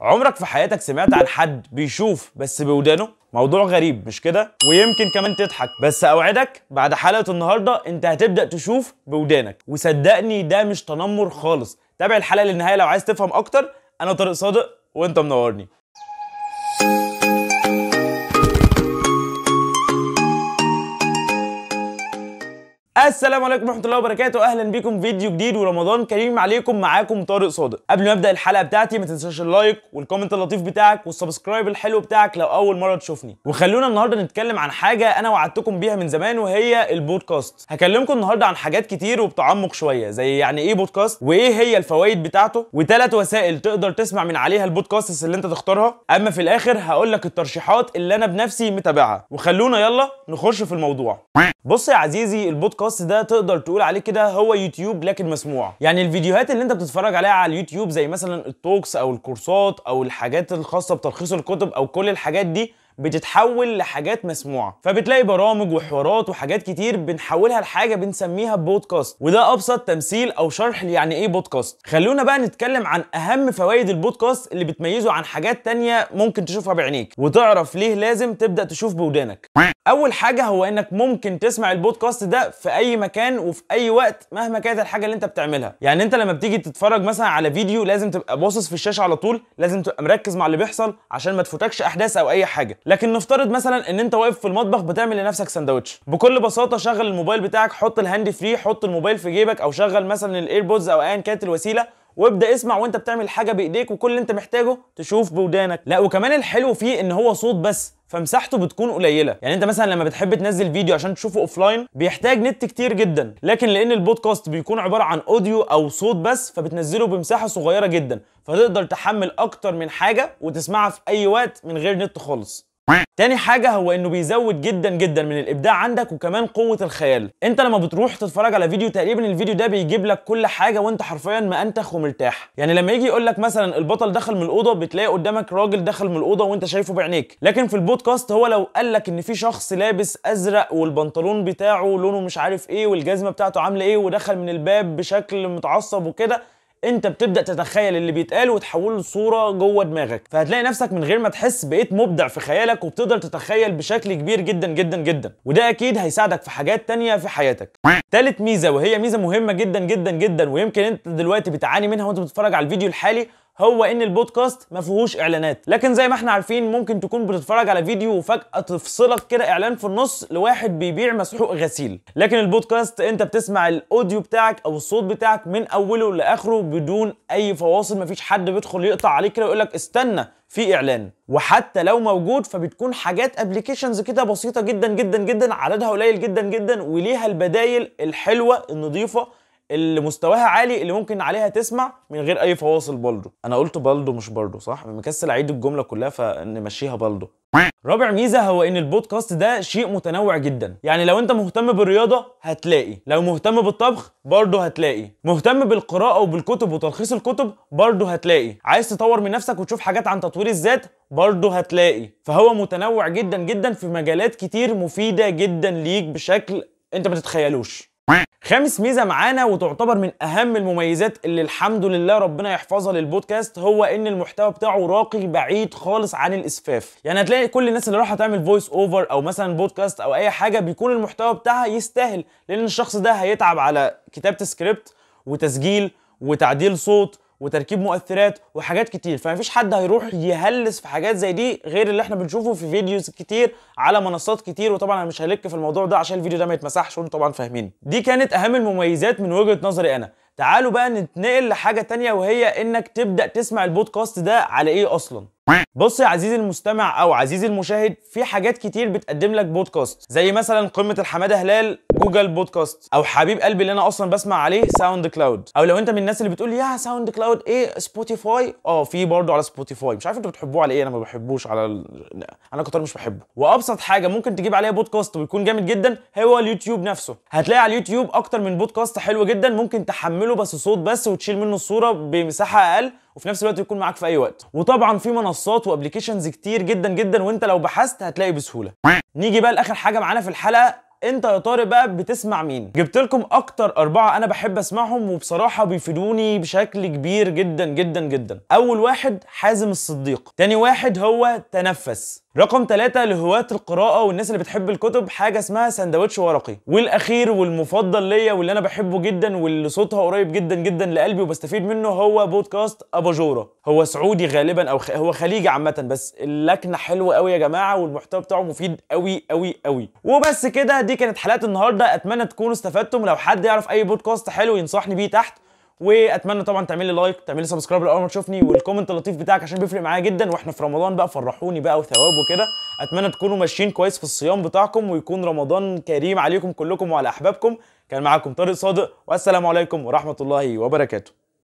عمرك في حياتك سمعت عن حد بيشوف بس بودانه؟ موضوع غريب مش كده؟ ويمكن كمان تضحك بس اوعدك بعد حلقة النهاردة انت هتبدأ تشوف بودانك وصدقني ده مش تنمر خالص تابع الحلقة للنهاية لو عايز تفهم اكتر انا طارق صادق وانت منورني السلام عليكم ورحمه الله وبركاته اهلا بيكم في فيديو جديد ورمضان كريم عليكم معاكم طارق صادق قبل ما ابدا الحلقه بتاعتي ما تنساش اللايك والكومنت اللطيف بتاعك والسبسكرايب الحلو بتاعك لو اول مره تشوفني وخلونا النهارده نتكلم عن حاجه انا وعدتكم بيها من زمان وهي البودكاست هكلمكم النهارده عن حاجات كتير وبتعمق شويه زي يعني ايه بودكاست وايه هي الفوائد بتاعته وثلاث وسائل تقدر تسمع من عليها البودكاست اللي انت تختارها اما في الاخر هقول لك الترشيحات اللي انا بنفسي متابعها وخلونا يلا نخش في الموضوع بص يا عزيزي البودكاست الباص ده تقدر تقول عليه كده هو يوتيوب لكن مسموع يعني الفيديوهات اللي انت بتتفرج عليها على اليوتيوب زي مثلا التوكس او الكورسات او الحاجات الخاصه بتلخيص الكتب او كل الحاجات دي بتتحول لحاجات مسموعه فبتلاقي برامج وحوارات وحاجات كتير بنحولها لحاجه بنسميها بودكاست وده ابسط تمثيل او شرح يعني ايه بودكاست خلونا بقى نتكلم عن اهم فوائد البودكاست اللي بتميزه عن حاجات تانية ممكن تشوفها بعينيك وتعرف ليه لازم تبدا تشوف بودانك اول حاجه هو انك ممكن تسمع البودكاست ده في اي مكان وفي اي وقت مهما كانت الحاجه اللي انت بتعملها يعني انت لما بتيجي تتفرج مثلا على فيديو لازم تبقى باصص في الشاشه على طول لازم تبقى مركز مع اللي بيحصل عشان ما تفوتكش احداث او اي حاجه لكن نفترض مثلا ان انت واقف في المطبخ بتعمل لنفسك سندوتش بكل بساطه شغل الموبايل بتاعك حط الهاند فري حط الموبايل في جيبك او شغل مثلا الايربودز او ايا كانت الوسيله وابدا اسمع وانت بتعمل حاجه بايديك وكل اللي انت محتاجه تشوف بودانك لا وكمان الحلو فيه ان هو صوت بس فمساحته بتكون قليله يعني انت مثلا لما بتحب تنزل فيديو عشان تشوفه اوفلاين بيحتاج نت كتير جدا لكن لان البودكاست بيكون عباره عن اوديو او صوت بس فبتنزله بمساحه صغيره جدا فتقدر تحمل اكتر من حاجه وتسمعها في اي وقت من غير نت خالص تاني حاجة هو انه بيزود جدا جدا من الابداع عندك وكمان قوة الخيال انت لما بتروح تتفرج على فيديو تقريبا الفيديو ده بيجيب لك كل حاجة وانت حرفيا ما انتخ ومرتاح يعني لما يجي يقول لك مثلا البطل دخل من الاوضة بتلاقي قدامك راجل دخل من الاوضة وانت شايفه بعينيك لكن في البودكاست هو لو قال لك ان في شخص لابس ازرق والبنطلون بتاعه لونه مش عارف ايه والجزمة بتاعته عاملة ايه ودخل من الباب بشكل متعصب وكده انت بتبدا تتخيل اللي بيتقال وتحوله لصوره جوه دماغك فهتلاقي نفسك من غير ما تحس بقيت مبدع في خيالك وبتقدر تتخيل بشكل كبير جدا جدا جدا وده اكيد هيساعدك في حاجات تانية في حياتك تالت ميزه وهي ميزه مهمه جدا جدا جدا ويمكن انت دلوقتي بتعاني منها وانت بتتفرج على الفيديو الحالي هو ان البودكاست ما فيهوش اعلانات لكن زي ما احنا عارفين ممكن تكون بتتفرج على فيديو وفجاه تفصلك كده اعلان في النص لواحد بيبيع مسحوق غسيل لكن البودكاست انت بتسمع الاوديو بتاعك او الصوت بتاعك من اوله لاخره بدون اي فواصل مفيش حد بيدخل يقطع عليك كده ويقول لك استنى في اعلان وحتى لو موجود فبتكون حاجات ابلكيشنز كده بسيطه جدا جدا جدا عددها قليل جدا جدا وليها البدايل الحلوه النظيفه اللي مستواها عالي اللي ممكن عليها تسمع من غير اي فواصل بالدو انا قلت بالدو مش بالدو صح مكسل اعيد الجمله كلها فنمشيها بالدو رابع ميزه هو ان البودكاست ده شيء متنوع جدا يعني لو انت مهتم بالرياضه هتلاقي لو مهتم بالطبخ برضه هتلاقي مهتم بالقراءه وبالكتب وتلخيص الكتب برضه هتلاقي عايز تطور من نفسك وتشوف حاجات عن تطوير الذات برضه هتلاقي فهو متنوع جدا جدا في مجالات كتير مفيده جدا ليك بشكل انت ما تتخيلوش خامس ميزه معانا وتعتبر من اهم المميزات اللي الحمد لله ربنا يحفظها للبودكاست هو ان المحتوى بتاعه راقي بعيد خالص عن الاسفاف يعني هتلاقي كل الناس اللي راح تعمل فويس اوفر او مثلا بودكاست او اي حاجه بيكون المحتوى بتاعها يستاهل لان الشخص ده هيتعب على كتابه سكريبت وتسجيل وتعديل صوت وتركيب مؤثرات وحاجات كتير فمفيش حد هيروح يهلس في حاجات زي دي غير اللي احنا بنشوفه في فيديوز كتير على منصات كتير وطبعا انا مش هلك في الموضوع ده عشان الفيديو ده ما يتمسحش وانتم طبعا فاهمين دي كانت اهم المميزات من وجهه نظري انا تعالوا بقى نتنقل لحاجه تانية وهي انك تبدا تسمع البودكاست ده على ايه اصلا بص يا عزيزي المستمع او عزيزي المشاهد في حاجات كتير بتقدم لك بودكاست زي مثلا قمه الحماده هلال جوجل بودكاست او حبيب قلبي اللي انا اصلا بسمع عليه ساوند كلاود او لو انت من الناس اللي بتقول يا ساوند كلاود ايه سبوتيفاي اه في برضه على سبوتيفاي مش عارف انتوا بتحبوه على ايه انا ما بحبوش على ال... انا كتر مش بحبه وابسط حاجه ممكن تجيب عليها بودكاست ويكون جامد جدا هو اليوتيوب نفسه هتلاقي على اليوتيوب اكتر من بودكاست حلو جدا ممكن تحمله بس صوت بس وتشيل منه الصوره بمساحه اقل وفي نفس الوقت يكون معاك في اي وقت وطبعا في منصات وابلكيشنز كتير جدا جدا وانت لو بحثت هتلاقي بسهوله نيجي بقى لاخر حاجه معانا في الحلقه انت يا طارق بقى بتسمع مين جبت لكم اكتر اربعه انا بحب اسمعهم وبصراحه بيفيدوني بشكل كبير جدا جدا جدا اول واحد حازم الصديق تاني واحد هو تنفس رقم ثلاثة لهواة القراءة والناس اللي بتحب الكتب حاجة اسمها سندوتش ورقي والأخير والمفضل ليا واللي أنا بحبه جدا واللي صوتها قريب جدا جدا لقلبي وبستفيد منه هو بودكاست أباجورة هو سعودي غالبا أو خ... هو خليجي عامة بس اللكنة حلوة قوي يا جماعة والمحتوى بتاعه مفيد قوي قوي قوي وبس كده دي كانت حلقة النهاردة أتمنى تكونوا استفدتم لو حد يعرف أي بودكاست حلو ينصحني بيه تحت واتمنى طبعا تعمل لي لايك تعمل لي سبسكرايب اول ما تشوفني والكومنت اللطيف بتاعك عشان بيفرق معايا جدا واحنا في رمضان بقى فرحوني بقى وثواب وكده اتمنى تكونوا ماشيين كويس في الصيام بتاعكم ويكون رمضان كريم عليكم كلكم وعلى احبابكم كان معاكم طارق صادق والسلام عليكم ورحمه الله وبركاته